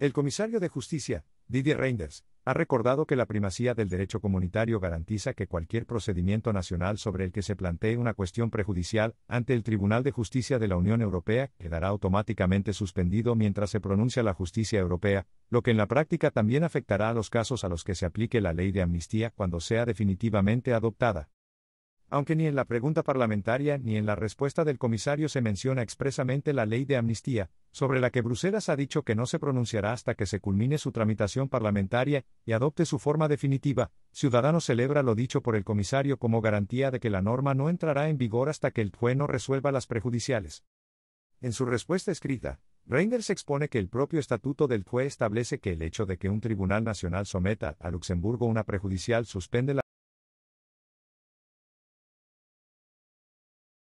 El comisario de Justicia, Didier Reinders, ha recordado que la primacía del derecho comunitario garantiza que cualquier procedimiento nacional sobre el que se plantee una cuestión prejudicial ante el Tribunal de Justicia de la Unión Europea quedará automáticamente suspendido mientras se pronuncia la justicia europea, lo que en la práctica también afectará a los casos a los que se aplique la ley de amnistía cuando sea definitivamente adoptada. Aunque ni en la pregunta parlamentaria ni en la respuesta del comisario se menciona expresamente la ley de amnistía, sobre la que Bruselas ha dicho que no se pronunciará hasta que se culmine su tramitación parlamentaria y adopte su forma definitiva, Ciudadanos celebra lo dicho por el comisario como garantía de que la norma no entrará en vigor hasta que el juez resuelva las prejudiciales. En su respuesta escrita, Reinders expone que el propio estatuto del juez establece que el hecho de que un tribunal nacional someta a Luxemburgo una prejudicial suspende la